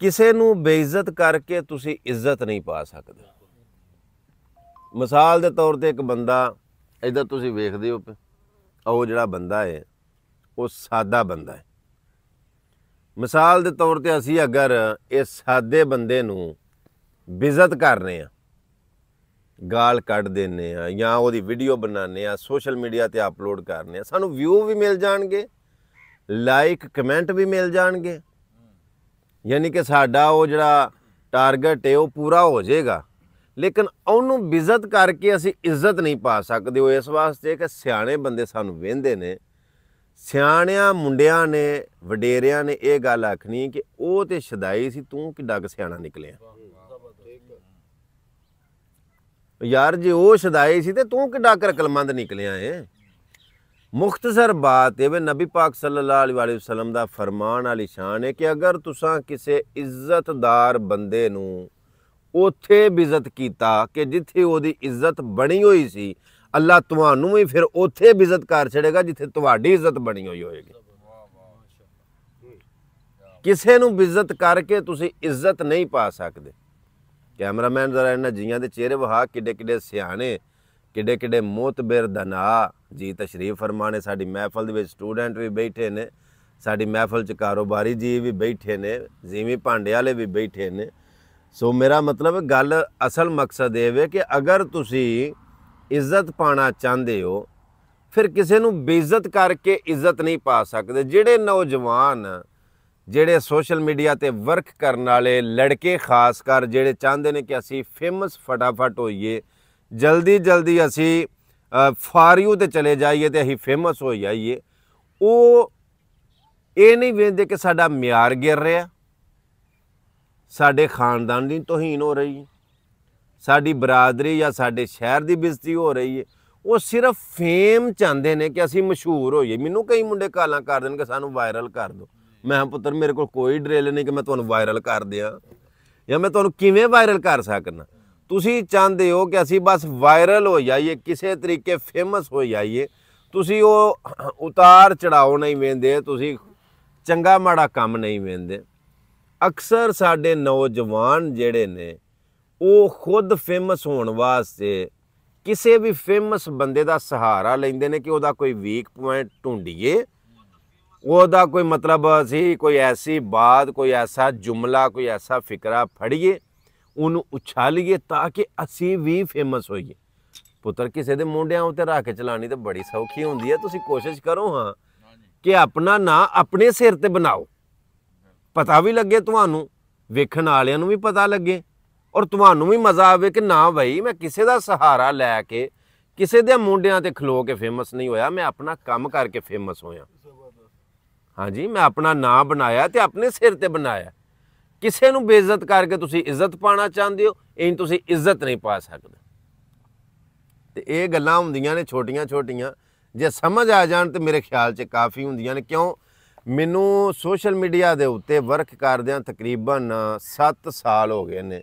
ਕਿਸੇ ਨੂੰ ਬੇਇੱਜ਼ਤ ਕਰਕੇ ਤੁਸੀਂ ਇੱਜ਼ਤ ਨਹੀਂ ਪਾ ਸਕਦੇ ਮਿਸਾਲ ਦੇ ਤੌਰ ਤੇ ਇੱਕ ਬੰਦਾ ਇਧਰ ਤੁਸੀਂ ਵੇਖਦੇ ਹੋ ਉਹ ਜਿਹੜਾ ਬੰਦਾ ਹੈ ਉਹ ਸਾਦਾ ਬੰਦਾ ਹੈ ਮਿਸਾਲ ਦੇ ਤੌਰ ਤੇ ਅਸੀਂ ਅਗਰ ਇਸ ਸਾਦੇ ਬੰਦੇ ਨੂੰ ਬਿਜ਼ਤ ਕਰਨੇ ਆ ਗਾਲ ਕੱਢ ਦਿੰਨੇ ਆ ਜਾਂ ਉਹਦੀ ਵੀਡੀਓ ਬਣਾਉਂਦੇ ਆ ਸੋਸ਼ਲ ਮੀਡੀਆ ਤੇ ਅਪਲੋਡ ਕਰਨੇ ਆ ਸਾਨੂੰ ਵਿਊ ਵੀ ਮਿਲ ਜਾਣਗੇ ਲਾਈਕ ਕਮੈਂਟ ਵੀ ਮਿਲ ਜਾਣਗੇ ਯਾਨੀ ਕਿ ਸਾਡਾ ਉਹ ਜਿਹੜਾ ਟਾਰਗੇਟ ਹੈ ਉਹ ਪੂਰਾ ਹੋ ਜਾਏਗਾ ਲੇਕਿਨ ਉਹਨੂੰ ਬਿਜ਼ਤ ਕਰਕੇ ਅਸੀਂ ਇੱਜ਼ਤ ਨਹੀਂ ਪਾ ਸਕਦੇ ਉਹ ਇਸ ਵਾਸਤੇ ਕਿ ਸਿਆਣੇ ਬੰਦੇ ਸਾਨੂੰ ਵੇਂਦੇ ਨੇ ਸਿਆਣਿਆਂ ਮੁੰਡਿਆਂ ਨੇ ਵਡੇਰਿਆਂ ਨੇ ਇਹ ਗੱਲ ਆਖਣੀ ਕਿ ਉਹ ਤੇ ਸ਼ਦਾਈ ਸੀ ਤੂੰ ਕਿੱਡਾ ਕ ਸਿਆਣਾ ਨਿਕਲਿਆ ਯਾਰ ਜੇ ਉਹ ਸ਼ਦਾਈ ਸੀ ਤੇ ਤੂੰ ਕਿੱਡਾ ਕਰਕਲਮੰਦ ਨਿਕਲਿਆ ਏ ਮੁਖਤਸਰ ਬਾਤ ਇਹ ਵੇ ਨਬੀ ਪਾਕ ਸੱਲੱਲਾਹੁ ਅਲੈਹਿ ਵਸੱਲਮ ਦਾ ਫਰਮਾਨ ਵਾਲੀ ਸ਼ਾਨ ਹੈ ਕਿ ਅਗਰ ਤੁਸੀਂ ਕਿਸੇ ਇੱਜ਼ਤਦਾਰ ਬੰਦੇ ਨੂੰ ਉਥੇ ਬਿਜ਼ਤ ਕੀਤਾ ਕਿ ਜਿੱਥੇ ਉਹਦੀ ਇੱਜ਼ਤ ਬਣੀ ਹੋਈ ਸੀ ਅੱਲਾ ਤੁਹਾਨੂੰ ਵੀ ਫਿਰ ਉਥੇ ਬਿਜ਼ਤ ਕਰ ਛੜੇਗਾ ਜਿੱਥੇ ਤੁਹਾਡੀ ਇੱਜ਼ਤ ਬਣੀ ਹੋਈ ਹੋਏਗੀ ਕਿਸੇ ਨੂੰ ਬਿਜ਼ਤ ਕਰਕੇ ਤੁਸੀਂ ਇੱਜ਼ਤ ਨਹੀਂ ਪਾ ਸਕਦੇ ਕੈਮਰਾਮੈਨ ਜ਼ਰਾ ਇਹਨਾਂ ਜੀਆਂ ਦੇ ਚਿਹਰੇ ਵਹਾ ਕਿੱਡੇ ਕਿੱਡੇ ਸਿਆਣੇ ਕਿੱਡੇ ਕਿੱਡੇ ਮੋਤਬਰ ਦਨਾ ਜੀ ਤਸ਼ਰੀਫ ਫਰਮਾਣੇ ਸਾਡੀ ਮਹਿਫਲ ਦੇ ਵਿੱਚ ਸਟੂਡੈਂਟ ਵੀ ਬੈਠੇ ਨੇ ਸਾਡੀ ਮਹਿਫਲ 'ਚ ਕਾਰੋਬਾਰੀ ਜੀ ਵੀ ਬੈਠੇ ਨੇ ਜ਼ੀਮੀ ਭਾਂਡੇ ਵਾਲੇ ਵੀ ਬੈਠੇ ਨੇ ਸੋ ਮੇਰਾ ਮਤਲਬ ਗੱਲ ਅਸਲ ਮਕਸਦ ਇਹ ਵੇ ਕਿ ਅਗਰ ਤੁਸੀਂ ਇੱਜ਼ਤ ਪਾਣਾ ਚਾਹੁੰਦੇ ਹੋ ਫਿਰ ਕਿਸੇ ਨੂੰ ਬੇਇੱਜ਼ਤ ਕਰਕੇ ਇੱਜ਼ਤ ਨਹੀਂ ਪਾ ਸਕਦੇ ਜਿਹੜੇ ਨੌਜਵਾਨ ਜਿਹੜੇ ਸੋਸ਼ਲ ਮੀਡੀਆ ਤੇ ਵਰਕ ਕਰਨ ਵਾਲੇ ਲੜਕੇ ਖਾਸ ਕਰ ਜਿਹੜੇ ਚਾਹੁੰਦੇ ਨੇ ਕਿ ਅਸੀਂ ਫੇਮਸ ਫਟਾਫਟ ਹੋਈਏ ਜਲਦੀ ਜਲਦੀ ਅਸੀਂ ਫਾਰਿਓ ਤੇ ਚਲੇ ਜਾਈਏ ਤੇ ਅਸੀਂ ਫੇਮਸ ਹੋ ਜਾਈਏ ਉਹ ਇਹ ਨਹੀਂ ਵੇਖਦੇ ਕਿ ਸਾਡਾ ਮਿਆਰ ਗਿਰ ਰਿਹਾ ਸਾਡੇ ਖਾਨਦਾਨ ਦੀ ਤੋਹੀਨ ਹੋ ਰਹੀ ਹੈ ਸਾਡੀ ਬਰਾਦਰੀ ਜਾਂ ਸਾਡੇ ਸ਼ਹਿਰ ਦੀ ਬਿਜ਼ਤੀ ਹੋ ਰਹੀ ਹੈ ਉਹ ਸਿਰਫ ਫੇਮ ਚਾਹੁੰਦੇ ਨੇ ਕਿ ਅਸੀਂ ਮਸ਼ਹੂਰ ਹੋਈਏ ਮੈਨੂੰ ਕਈ ਮੁੰਡੇ ਕਾਲਾਂ ਕਰ ਦੇਣ ਕਿ ਸਾਨੂੰ ਵਾਇਰਲ ਕਰ ਦਿਓ ਮੈਂ ਪੁੱਤਰ ਮੇਰੇ ਕੋਲ ਕੋਈ ਡਰੇਲ ਨਹੀਂ ਕਿ ਮੈਂ ਤੁਹਾਨੂੰ ਵਾਇਰਲ ਕਰ ਦਿਆਂ ਜਾਂ ਮੈਂ ਤੁਹਾਨੂੰ ਕਿਵੇਂ ਵਾਇਰਲ ਕਰ ਸਕਣਾ ਤੁਸੀਂ ਚਾਹੁੰਦੇ ਹੋ ਕਿ ਅਸੀਂ ਬਸ ਵਾਇਰਲ ਹੋ ਜਾਈਏ ਕਿਸੇ ਤਰੀਕੇ ਫੇਮਸ ਹੋ ਜਾਈਏ ਤੁਸੀਂ ਉਹ ਉਤਾਰ ਚੜਾਓ ਨਹੀਂ ਵੇਂਦੇ ਤੁਸੀਂ ਚੰਗਾ ਮਾੜਾ ਕੰਮ ਨਹੀਂ ਵੇਂਦੇ ਅਕਸਰ ਸਾਡੇ ਨੌਜਵਾਨ ਜਿਹੜੇ ਨੇ ਉਹ ਖੁਦ ਫੇਮਸ ਹੋਣ ਵਾਸਤੇ ਕਿਸੇ ਵੀ ਫੇਮਸ ਬੰਦੇ ਦਾ ਸਹਾਰਾ ਲੈਂਦੇ ਨੇ ਕਿ ਉਹਦਾ ਕੋਈ ਵੀਕ ਪੁਆਇੰਟ ਢੂੰਡੀਏ ਉਹਦਾ ਕੋਈ ਮਤਲਬ ਅਸੀਂ ਕੋਈ ਐਸੀ ਬਾਤ ਕੋਈ ਐਸਾ ਜੁਮਲਾ ਕੋਈ ਐਸਾ ਫਿਕਰਾ ਫੜੀਏ ਉਹਨੂੰ ਉਛਾਲੀਏ ਤਾਂ ਕਿ ਅਸੀਂ ਵੀ ਫੇਮਸ ਹੋਈਏ ਪੁੱਤਰ ਕਿਸੇ ਦੇ ਮੁੰਡਿਆਂ ਉੱਤੇ ਰੱਖ ਕੇ ਚਲਾਣੀ ਤਾਂ ਬੜੀ ਸੌਖੀ ਹੁੰਦੀ ਹੈ ਤੁਸੀਂ ਕੋਸ਼ਿਸ਼ ਕਰੋ ਹਾਂ ਕਿ ਆਪਣਾ ਨਾਂ ਆਪਣੇ ਸਿਰ ਤੇ ਬਣਾਓ ਪਤਾ ਵੀ ਲੱਗੇ ਤੁਹਾਨੂੰ ਵੇਖਣ ਵਾਲਿਆਂ ਨੂੰ ਵੀ ਪਤਾ ਲੱਗੇ ਔਰ ਤੁਹਾਨੂੰ ਵੀ ਮਜ਼ਾ ਆਵੇ ਕਿ ਨਾ ਭਾਈ ਮੈਂ ਕਿਸੇ ਦਾ ਸਹਾਰਾ ਲੈ ਕੇ ਕਿਸੇ ਦੇ ਮੁੰਡਿਆਂ ਤੇ ਖਲੋ ਕੇ ਫੇਮਸ ਨਹੀਂ ਹੋਇਆ ਮੈਂ ਆਪਣਾ ਕੰਮ ਕਰਕੇ ਫੇਮਸ ਹੋਇਆ ਹਾਂਜੀ ਮੈਂ ਆਪਣਾ ਨਾਂ ਬਣਾਇਆ ਤੇ ਆਪਣੇ ਸਿਰ ਤੇ ਬਣਾਇਆ ਕਿਸੇ ਨੂੰ ਬੇਇੱਜ਼ਤ ਕਰਕੇ ਤੁਸੀਂ ਇੱਜ਼ਤ ਪਾਣਾ ਚਾਹੁੰਦੇ ਹੋ ਇਹ ਤੁਸੀਂ ਇੱਜ਼ਤ ਨਹੀਂ ਪਾ ਸਕਦੇ ਤੇ ਇਹ ਗੱਲਾਂ ਹੁੰਦੀਆਂ ਨੇ ਛੋਟੀਆਂ-ਛੋਟੀਆਂ ਜੇ ਸਮਝ ਆ ਜਾਣ ਤੇ ਮੇਰੇ ਖਿਆਲ 'ਚ ਕਾਫੀ ਹੁੰਦੀਆਂ ਨੇ ਕਿਉਂ ਮੈਨੂੰ ਸੋਸ਼ਲ ਮੀਡੀਆ ਦੇ ਉੱਤੇ ਵਰਕ ਕਰਦਿਆਂ ਤਕਰੀਬਨ 7 ਸਾਲ ਹੋ ਗਏ ਨੇ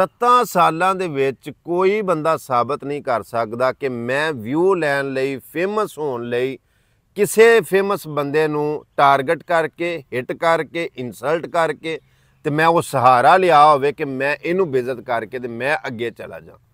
7 ਸਾਲਾਂ ਦੇ ਵਿੱਚ ਕੋਈ ਬੰਦਾ ਸਾਬਤ ਨਹੀਂ ਕਰ ਸਕਦਾ ਕਿ ਮੈਂ ਵਿਊ ਲੈਣ ਲਈ ਫੇਮਸ ਹੋਣ ਲਈ ਕਿਸੇ ਫੇਮਸ ਬੰਦੇ ਨੂੰ ਟਾਰਗੇਟ ਕਰਕੇ ਹਿੱਟ ਕਰਕੇ ਇਨਸਲਟ ਕਰਕੇ ਤੇ ਮੈਂ ਉਹ ਸਹਾਰਾ ਲਿਆ ਹੋਵੇ ਕਿ ਮੈਂ ਇਹਨੂੰ ਬੇਇੱਜ਼ਤ ਕਰਕੇ ਤੇ ਮੈਂ ਅੱਗੇ ਚਲਾ ਜਾ